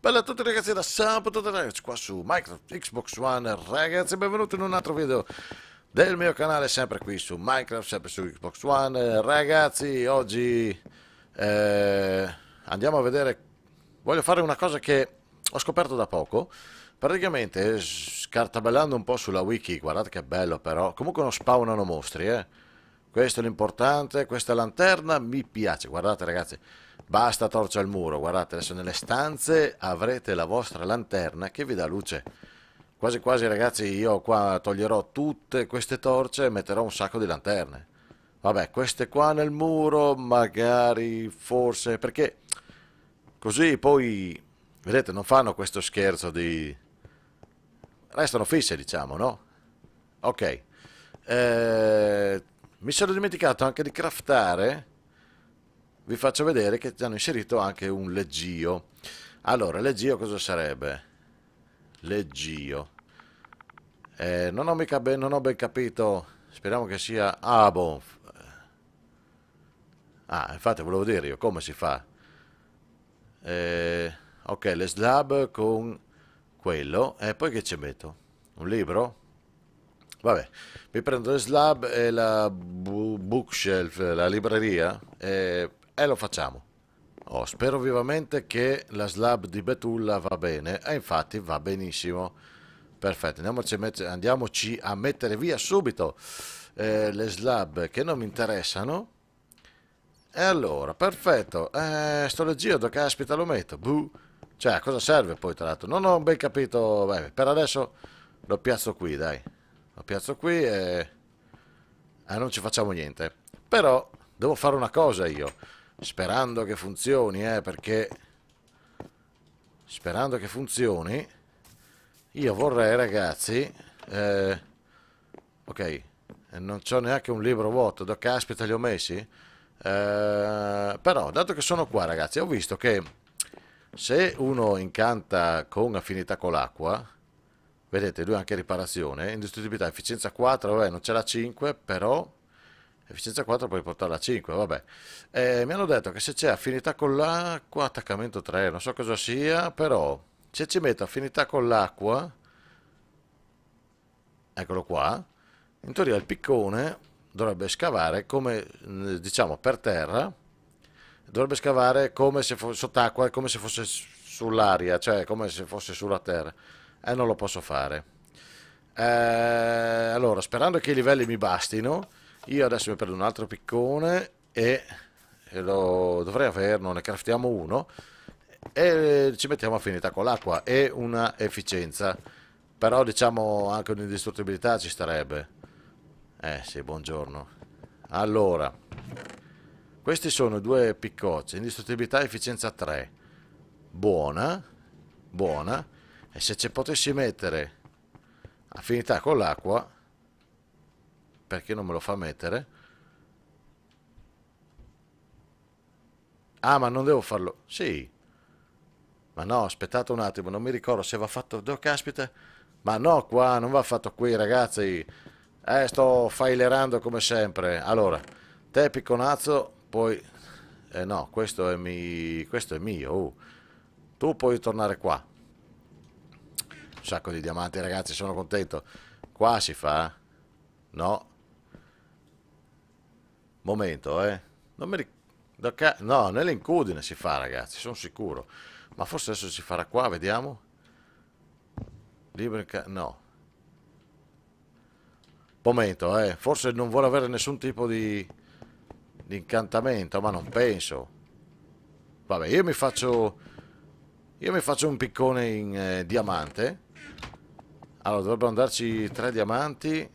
Bella a tutti ragazzi da Sampo, tutti ragazzi qua su Minecraft Xbox One Ragazzi benvenuti in un altro video del mio canale sempre qui su Minecraft, sempre su Xbox One Ragazzi oggi eh, andiamo a vedere, voglio fare una cosa che ho scoperto da poco Praticamente scartabellando un po' sulla wiki, guardate che bello però Comunque non spawnano mostri eh questo è l'importante, questa lanterna mi piace, guardate ragazzi Basta torcia al muro, guardate, adesso nelle stanze avrete la vostra lanterna che vi dà luce. Quasi quasi ragazzi io qua toglierò tutte queste torce e metterò un sacco di lanterne. Vabbè, queste qua nel muro magari, forse, perché così poi, vedete, non fanno questo scherzo di... Restano fisse, diciamo, no? Ok. Eh, mi sono dimenticato anche di craftare vi faccio vedere che hanno inserito anche un leggio. Allora, leggio cosa sarebbe? Leggio. Eh, non, ho mica ben, non ho ben capito, speriamo che sia... Ah, boh. Ah, infatti volevo dire io, come si fa? Eh, ok, le slab con quello, e eh, poi che ci metto? Un libro? Vabbè, mi prendo le slab e la bookshelf, la libreria, e eh, e lo facciamo. Oh, spero vivamente che la slab di Betulla va bene e infatti va benissimo. Perfetto, andiamoci a, andiamoci a mettere via subito eh, le slab che non mi interessano. E allora, perfetto. Eh, sto leggendo, caspita, lo metto. Buh. Cioè, a cosa serve poi, tra l'altro? Non ho ben capito. Beh, per adesso lo piazzo qui, dai. Lo piazzo qui e... e non ci facciamo niente. Però devo fare una cosa io. Sperando che funzioni, eh, perché... Sperando che funzioni, io vorrei, ragazzi... Eh, ok, eh, non c'ho neanche un libro vuoto, da caspita li ho messi? Eh, però, dato che sono qua, ragazzi, ho visto che se uno incanta con affinità con l'acqua, vedete, lui ha anche riparazione, indistruttibilità, efficienza 4, vabbè, non c'è la 5, però efficienza 4 puoi portarla a 5, vabbè. Eh, mi hanno detto che se c'è affinità con l'acqua, attaccamento 3, non so cosa sia, però se ci metto affinità con l'acqua, eccolo qua, in teoria il piccone dovrebbe scavare come, eh, diciamo, per terra, dovrebbe scavare come se fosse sott'acqua, come se fosse sull'aria, cioè come se fosse sulla terra. E eh, non lo posso fare. Eh, allora, sperando che i livelli mi bastino, io adesso mi prendo un altro piccone e, lo dovrei averlo, ne craftiamo uno e ci mettiamo affinità con l'acqua e una efficienza. Però diciamo anche un'indistruttibilità ci starebbe. Eh sì, buongiorno. Allora, questi sono due piccocci, indistruttibilità e efficienza 3. Buona, buona. E se ci potessi mettere affinità con l'acqua, perché non me lo fa mettere? Ah, ma non devo farlo. Sì. Ma no, aspettate un attimo, non mi ricordo se va fatto... Oh, caspita. Ma no, qua non va fatto qui, ragazzi. Eh, sto failerando come sempre. Allora, te picconazzo, poi... Eh no, questo è, mi... questo è mio. Uh. Tu puoi tornare qua. Un sacco di diamanti, ragazzi, sono contento. Qua si fa? No. Momento, eh. Non mi ricordo. Ca... No, nell'incudine si fa, ragazzi, sono sicuro. Ma forse adesso si farà qua, vediamo. Libero ca... No. Momento, eh. Forse non vuole avere nessun tipo di... di incantamento, ma non penso. Vabbè, io mi faccio... Io mi faccio un piccone in eh, diamante. Allora, dovrebbero andarci tre diamanti.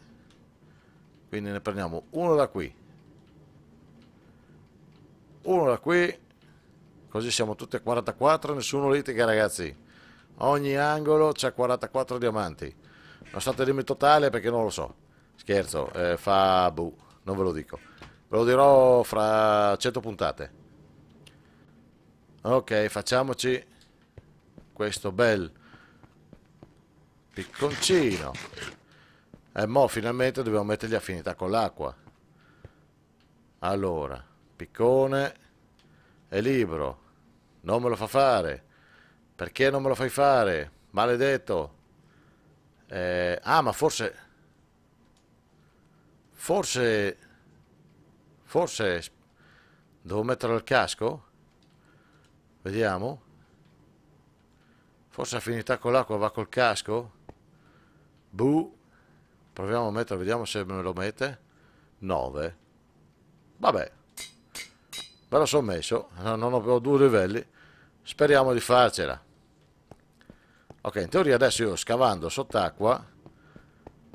Quindi ne prendiamo uno da qui uno da qui, così siamo tutti a 44, nessuno litiga ragazzi. Ogni angolo c'è 44 diamanti. Non state il limite totale perché non lo so. Scherzo, eh, fa bu, non ve lo dico. Ve lo dirò fra 100 puntate. Ok, facciamoci questo bel picconcino. E eh, mo finalmente dobbiamo mettergli affinità con l'acqua. Allora. Piccone è libero. Non me lo fa fare. Perché non me lo fai fare? Maledetto. Eh, ah, ma forse... Forse... Forse... Devo metterlo al casco? Vediamo. Forse affinità con l'acqua va col casco? Buh. Proviamo a metterlo, vediamo se me lo mette. 9. Vabbè. Però sono messo, non ho due livelli, speriamo di farcela. Ok, in teoria adesso io scavando sott'acqua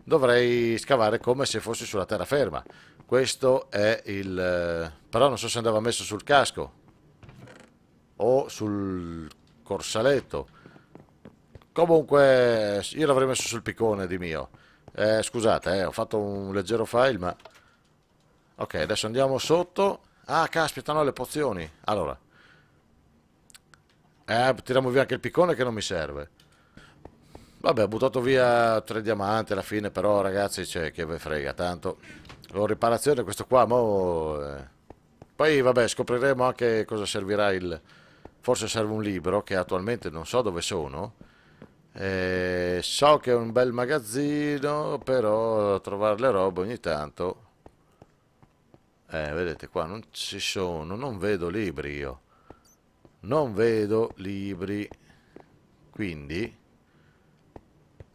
dovrei scavare come se fossi sulla terraferma. Questo è il... Eh, però non so se andava messo sul casco o sul corsaletto. Comunque io l'avrei messo sul piccone di mio. Eh, scusate, eh, ho fatto un leggero file, ma... Ok, adesso andiamo sotto Ah, caspita, no, le pozioni. Allora. Eh, tiriamo via anche il piccone che non mi serve. Vabbè, ho buttato via tre diamanti alla fine, però ragazzi, c'è cioè, che ve frega, tanto. Ho riparazione questo qua, mo... Eh. Poi, vabbè, scopriremo anche cosa servirà il... Forse serve un libro, che attualmente non so dove sono. Eh, so che è un bel magazzino, però trovare le robe ogni tanto eh, vedete qua non ci sono, non vedo libri io. Non vedo libri. Quindi...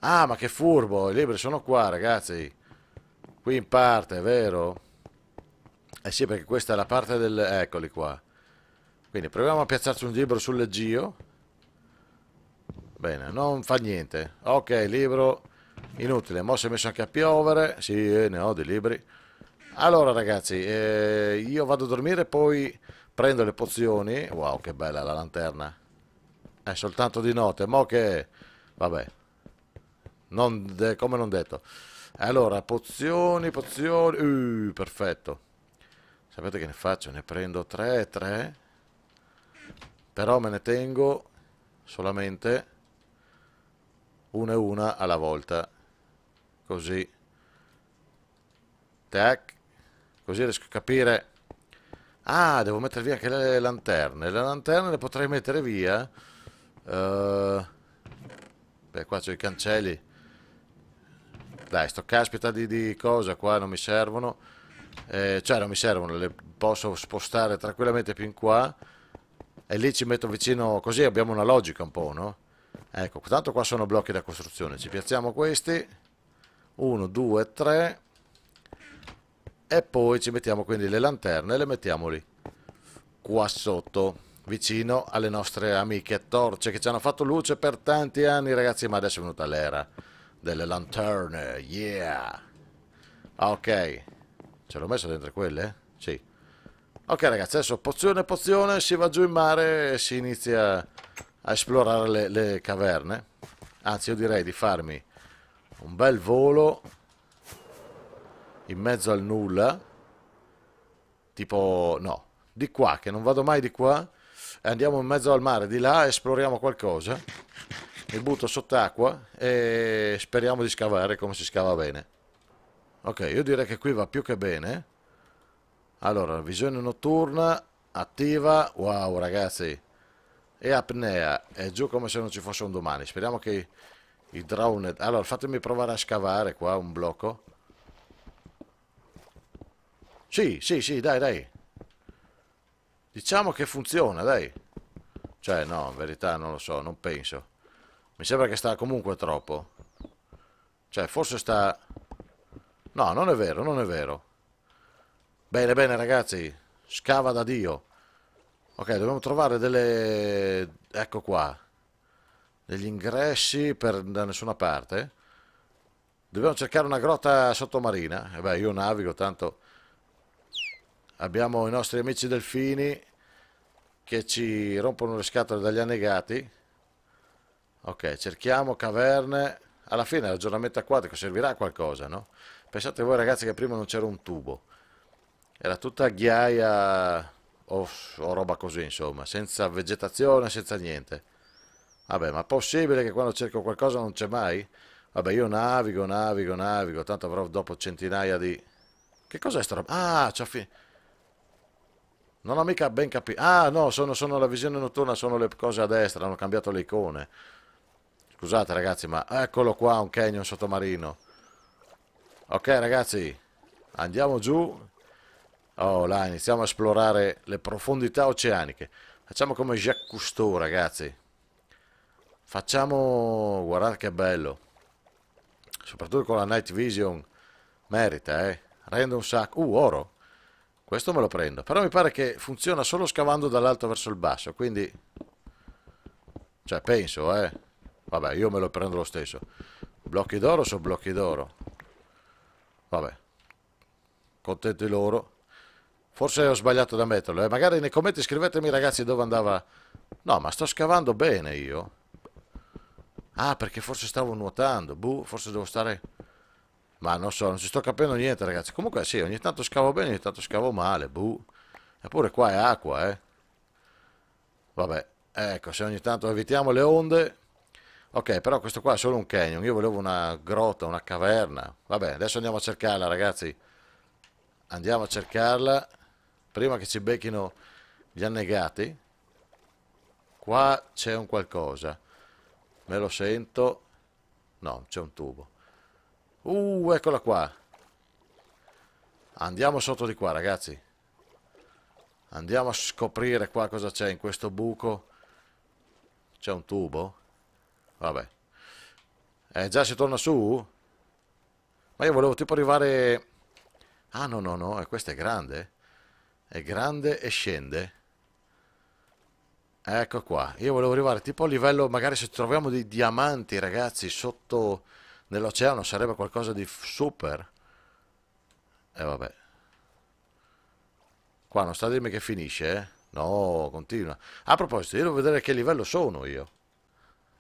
Ah, ma che furbo, i libri sono qua, ragazzi. Qui in parte, vero? Eh sì, perché questa è la parte del... Eccoli qua. Quindi proviamo a piazzarci un libro sul leggio. Bene, non fa niente. Ok, libro inutile. Mo' si è messo anche a piovere. Sì, eh, ne ho dei libri. Allora ragazzi, eh, io vado a dormire, poi prendo le pozioni. Wow, che bella la lanterna. È soltanto di notte, mo che... Vabbè. Non come non detto. Allora, pozioni, pozioni... Uh, perfetto. Sapete che ne faccio? Ne prendo 3, 3. Però me ne tengo solamente una e una alla volta. Così. Tac. Così riesco a capire... Ah, devo mettere via anche le lanterne. Le lanterne le potrei mettere via. Uh... Beh, qua c'ho i cancelli. Dai, sto caspita di, di cosa qua, non mi servono. Eh, cioè, non mi servono, le posso spostare tranquillamente più in qua. E lì ci metto vicino, così abbiamo una logica un po', no? Ecco, tanto qua sono blocchi da costruzione. Ci piazziamo questi. 1, 2, 3 e poi ci mettiamo quindi le lanterne e le mettiamo lì qua sotto vicino alle nostre amiche torce che ci hanno fatto luce per tanti anni ragazzi ma adesso è venuta l'era delle lanterne yeah ok ce l'ho messo dentro quelle? sì ok ragazzi adesso pozione pozione si va giù in mare e si inizia a esplorare le, le caverne anzi io direi di farmi un bel volo in mezzo al nulla, tipo no, di qua, che non vado mai di qua, e andiamo in mezzo al mare, di là, esploriamo qualcosa, mi butto sott'acqua e speriamo di scavare come si scava bene. Ok, io direi che qui va più che bene. Allora, visione notturna, attiva, wow ragazzi, e apnea, è giù come se non ci fosse un domani, speriamo che i drone... Allora, fatemi provare a scavare qua un blocco. Sì, sì, sì, dai, dai. Diciamo che funziona, dai. Cioè, no, in verità non lo so, non penso. Mi sembra che sta comunque troppo. Cioè, forse sta... No, non è vero, non è vero. Bene, bene, ragazzi. Scava da Dio. Ok, dobbiamo trovare delle... Ecco qua. Degli ingressi per... da nessuna parte. Dobbiamo cercare una grotta sottomarina. E eh beh, io navigo, tanto abbiamo i nostri amici delfini che ci rompono le scatole dagli annegati ok cerchiamo caverne alla fine l'aggiornamento acquatico servirà a qualcosa no? pensate voi ragazzi che prima non c'era un tubo era tutta ghiaia o, o roba così insomma senza vegetazione senza niente vabbè ma possibile che quando cerco qualcosa non c'è mai? vabbè io navigo navigo navigo tanto avrò dopo centinaia di che cos'è sta roba? ah c'ho finito non ho mica ben capito. Ah, no, sono, sono, la visione notturna, sono le cose a destra, hanno cambiato le icone. Scusate ragazzi, ma eccolo qua, un canyon sottomarino. Ok ragazzi, andiamo giù. Oh, là, iniziamo a esplorare le profondità oceaniche. Facciamo come Jacques Cousteau, ragazzi. Facciamo... Guardate che bello. Soprattutto con la Night Vision. Merita, eh. Rende un sacco... Uh, oro. Questo me lo prendo. Però mi pare che funziona solo scavando dall'alto verso il basso, quindi... Cioè, penso, eh. Vabbè, io me lo prendo lo stesso. Blocchi d'oro sono blocchi d'oro. Vabbè. Contenti loro. Forse ho sbagliato da metterlo. Eh. Magari nei commenti scrivetemi, ragazzi, dove andava... No, ma sto scavando bene io. Ah, perché forse stavo nuotando. Buh, forse devo stare... Ma non so, non ci sto capendo niente ragazzi. Comunque sì, ogni tanto scavo bene, ogni tanto scavo male. Buh. Eppure qua è acqua, eh. Vabbè, ecco, se ogni tanto evitiamo le onde... Ok, però questo qua è solo un canyon. Io volevo una grotta, una caverna. Vabbè, adesso andiamo a cercarla, ragazzi. Andiamo a cercarla. Prima che ci becchino gli annegati. Qua c'è un qualcosa. Me lo sento. No, c'è un tubo. Uh, eccola qua. Andiamo sotto di qua, ragazzi. Andiamo a scoprire qua cosa c'è in questo buco. C'è un tubo? Vabbè. Eh, già si torna su? Ma io volevo tipo arrivare... Ah, no, no, no. eh, questa è grande. È grande e scende. Ecco qua. Io volevo arrivare tipo a livello... Magari se troviamo dei diamanti, ragazzi, sotto nell'oceano sarebbe qualcosa di super. E eh, vabbè. Qua non sta a dirmi che finisce, eh? No, continua. A proposito, io devo vedere che livello sono io.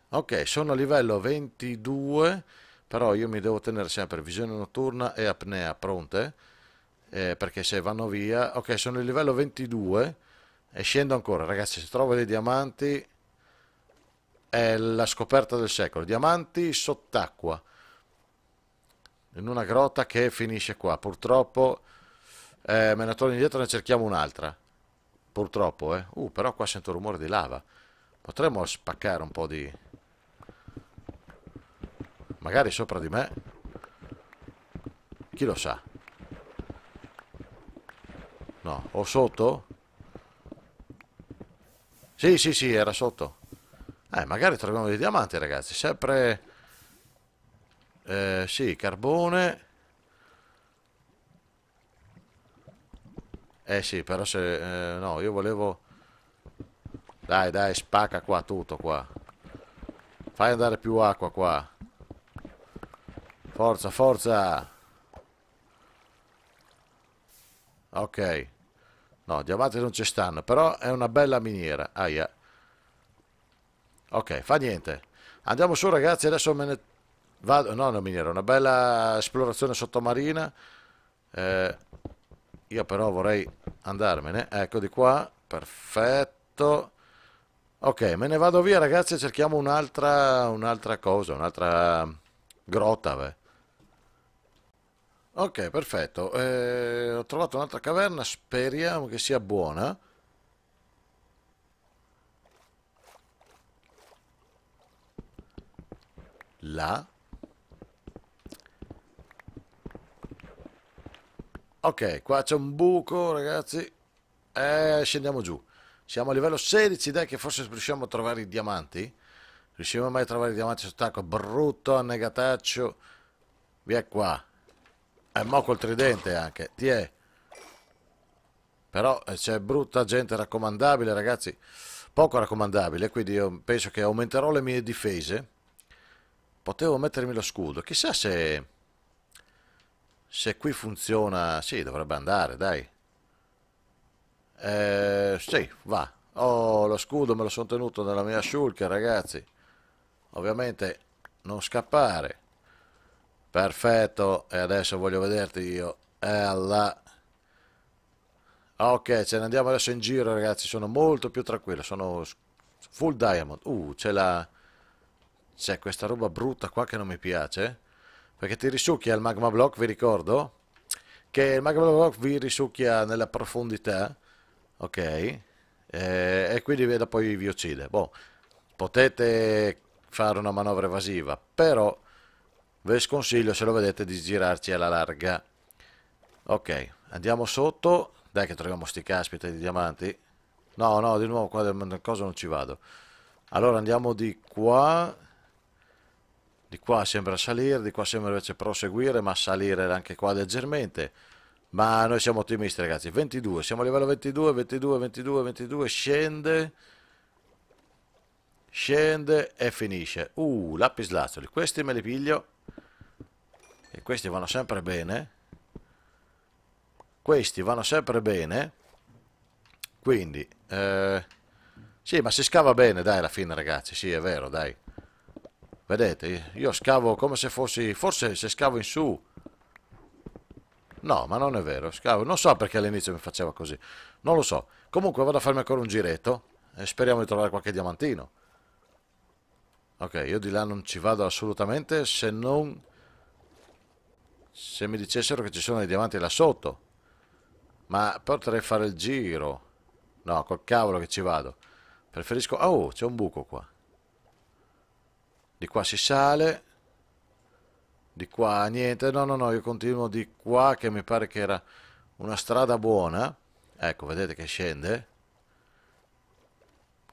Ok, sono a livello 22, però io mi devo tenere sempre visione notturna e apnea pronte, eh, perché se vanno via... Ok, sono a livello 22 e scendo ancora. Ragazzi, se trovo dei diamanti è la scoperta del secolo. Diamanti sott'acqua in una grotta che finisce qua. Purtroppo eh, me ne torno indietro e ne cerchiamo un'altra. Purtroppo, eh. Uh, però qua sento rumore di lava. Potremmo spaccare un po' di... Magari sopra di me. Chi lo sa? No, o sotto? Sì, sì, sì, era sotto. Eh, magari troviamo dei diamanti, ragazzi. Sempre eh, sì, carbone. Eh sì, però se... Eh, no, io volevo... Dai, dai, spacca qua tutto qua. Fai andare più acqua qua. Forza, forza! Ok. No, diamanti non ci stanno, però è una bella miniera. Aia. Ok, fa niente. Andiamo su ragazzi, adesso me ne Vado, no, una miniera, una bella esplorazione sottomarina. Eh, io però vorrei andarmene. Ecco di qua, perfetto. Ok, me ne vado via ragazzi, cerchiamo un'altra un cosa, un'altra grotta. Beh. Ok, perfetto. Eh, ho trovato un'altra caverna, speriamo che sia buona. Là. Ok, qua c'è un buco, ragazzi. Eh, scendiamo giù. Siamo a livello 16, dai che forse riusciamo a trovare i diamanti. Riusciamo mai a trovare i diamanti sott'acqua? Brutto, annegataccio. Via qua. E mo col tridente anche. Ti è. Però eh, c'è brutta gente raccomandabile, ragazzi. Poco raccomandabile, quindi io penso che aumenterò le mie difese. Potevo mettermi lo scudo. Chissà se se qui funziona, sì, dovrebbe andare, dai. Eh, sì, va. Oh, lo scudo me lo sono tenuto nella mia shulker, ragazzi. Ovviamente non scappare. Perfetto, e adesso voglio vederti io. Ella. Eh, ok, ce ne andiamo adesso in giro, ragazzi. Sono molto più tranquillo. Sono full diamond. Uh, c'è la... C'è questa roba brutta qua che non mi piace perché ti risucchia il magma block, vi ricordo, che il magma block vi risucchia nella profondità, ok, e, eh, e quindi poi vi uccide. Boh, potete fare una manovra evasiva, però vi sconsiglio, se lo vedete, di girarci alla larga. Ok, andiamo sotto, dai che troviamo sti caspita di diamanti. No, no, di nuovo qua nel coso non ci vado. Allora andiamo di qua di qua sembra salire, di qua sembra invece proseguire, ma salire anche qua leggermente. Ma noi siamo ottimisti ragazzi, 22, siamo a livello 22, 22, 22, 22, scende, scende e finisce. Uh, lapislazzoli, questi me li piglio e questi vanno sempre bene. Questi vanno sempre bene, quindi, eh, sì ma si scava bene dai alla fine ragazzi, sì è vero dai. Vedete, io scavo come se fossi... Forse se scavo in su... No, ma non è vero, scavo... Non so perché all'inizio mi faceva così. Non lo so. Comunque vado a farmi ancora un giretto e speriamo di trovare qualche diamantino. Ok, io di là non ci vado assolutamente se non... Se mi dicessero che ci sono dei diamanti là sotto. Ma potrei fare il giro. No, col cavolo che ci vado. Preferisco... Oh, c'è un buco qua. Di qua si sale. Di qua niente. No, no, no, io continuo di qua che mi pare che era una strada buona. Ecco, vedete che scende.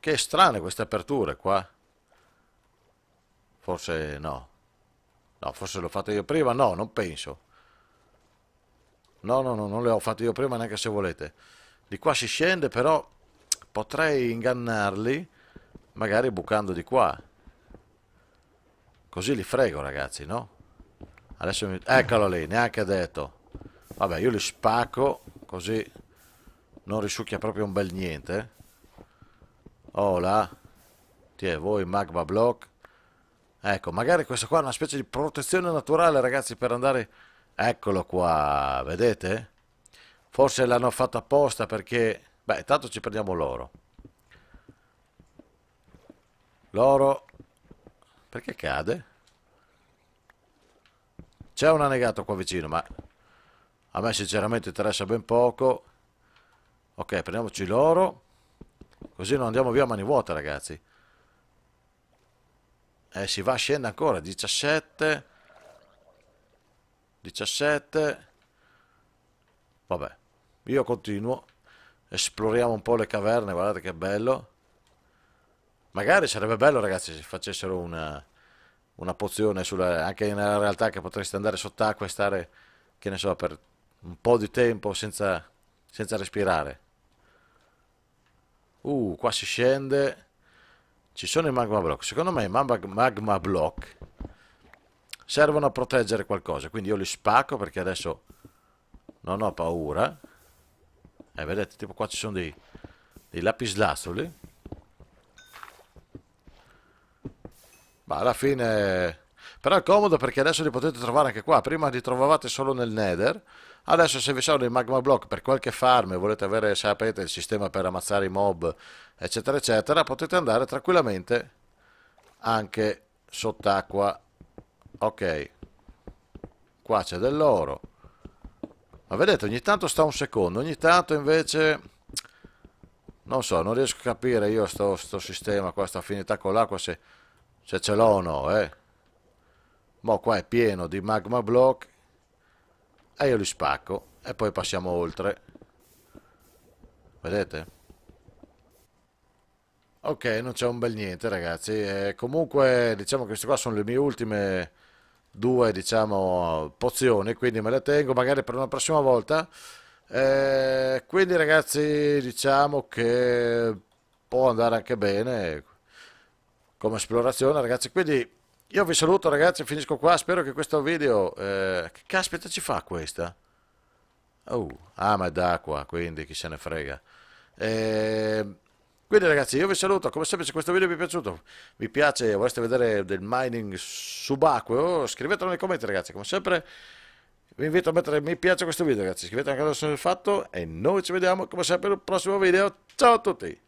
Che strane queste aperture qua. Forse no. No, forse l'ho fatto io prima. No, non penso. No, no, no, non le ho fatte io prima neanche se volete. Di qua si scende, però potrei ingannarli, magari bucando di qua. Così li frego, ragazzi, no? Adesso mi... Eccolo lì, neanche detto. Vabbè, io li spacco, così non risucchia proprio un bel niente. Oh Ti è voi magma block. Ecco, magari questa qua è una specie di protezione naturale, ragazzi, per andare... Eccolo qua, vedete? Forse l'hanno fatto apposta perché... Beh, intanto ci prendiamo l'oro. L'oro perché cade? C'è un annegato qua vicino, ma a me sinceramente interessa ben poco. Ok, prendiamoci l'oro. Così non andiamo via a mani vuote, ragazzi. Eh, si va, scende ancora. 17. 17. Vabbè, io continuo. Esploriamo un po' le caverne, guardate che bello. Magari sarebbe bello, ragazzi, se facessero una, una pozione sulla, anche nella realtà che potreste andare sott'acqua e stare, che ne so, per un po' di tempo senza, senza respirare. Uh, qua si scende. Ci sono i magma block. Secondo me i magma block servono a proteggere qualcosa. Quindi io li spacco perché adesso non ho paura. E eh, vedete, tipo qua ci sono dei, dei lapislazzuli. ma alla fine... Però è comodo perché adesso li potete trovare anche qua, prima li trovavate solo nel Nether, adesso se vi servono i magma block per qualche farm e volete avere, sapete, il sistema per ammazzare i mob, eccetera, eccetera, potete andare tranquillamente anche sott'acqua. Ok, qua c'è dell'oro. Ma vedete, ogni tanto sta un secondo, ogni tanto invece... Non so, non riesco a capire io sto, sto sistema, questa affinità con l'acqua, se se ce l'ho o no, eh. Mo qua è pieno di magma block. E io li spacco. E poi passiamo oltre. Vedete? Ok, non c'è un bel niente ragazzi. Eh, comunque diciamo che queste qua sono le mie ultime due diciamo pozioni, quindi me le tengo magari per una prossima volta. Eh, quindi ragazzi diciamo che può andare anche bene come esplorazione ragazzi quindi io vi saluto ragazzi finisco qua spero che questo video eh, che caspita ci fa questa oh, ah ma è d'acqua quindi chi se ne frega eh, quindi ragazzi io vi saluto, come sempre se questo video vi è piaciuto, vi piace, vorreste vedere del mining subacqueo, scrivetelo nei commenti ragazzi, come sempre vi invito a mettere mi piace a questo video ragazzi, iscrivetevi al canale se non è fatto e noi ci vediamo come sempre nel prossimo video, ciao a tutti!